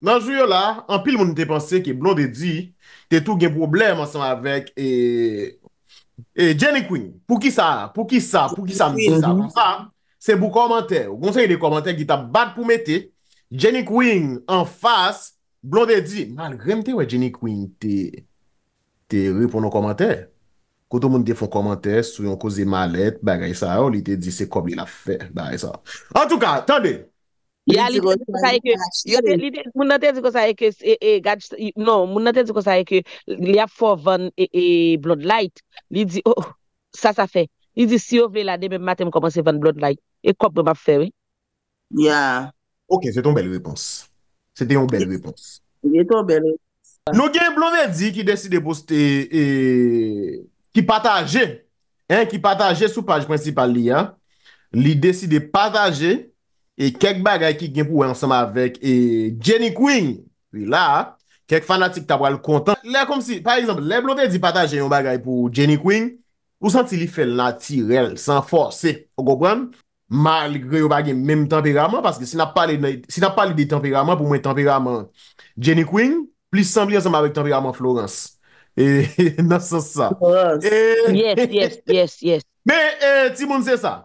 Nanjou yo la, an pil moun te panse ki blonde di te tou gen problem asan avèk e... E Jenny Queen, pou ki sa? Pou ki sa? Pou ki sa mou sa? An mhm. sa, se bou komante, ou gonsen yi de komante ki ta bat pou mè te, Jenny Queen an fas, blonde di, malgrèm te wè Jenny Queen te... Te rè pou nou komante? Koutou moun te foun komante sou yon kozi malèt, bagay sa, ou li te di se kob li la fè, bagay sa. An tou ka, tanbe! An tou ka, tanbe! Ya, e moun anten zi kon sa e ke e, e, gaj, non, moun anten zi kon sa e ke, li a fo van e, e, Bloodlight, li di, oh, sa sa fe, li di, si yo ve la debe matem komanse van Bloodlight, e kop beman fe, we? Ya. Ok, se ton bel repons. Se te yon bel repons. Se te yon bel repons. Nogen Blondie di ki deside poste, e, ki pataje, he, ki pataje sou page principale li, he, li deside pataje E kek bagay ki gen pou wè ansem avèk e Jenny Quinn Pou la, kek fanatik ta wè lè kontan Lè kom si, par exemple, lè blote di pata Gen yon bagay pou Jenny Quinn Ou san ti li fèl natirel, san fò Se, ou gokwen, mal gre Ou bagay mèm tempiraman, paske si na pali Si na pali de tempiraman, pou mèm tempiraman Jenny Quinn, pli san Li ansem avèk tempiraman Florence E, nan son sa e, Yes, yes, yes Me, e, ti moun se sa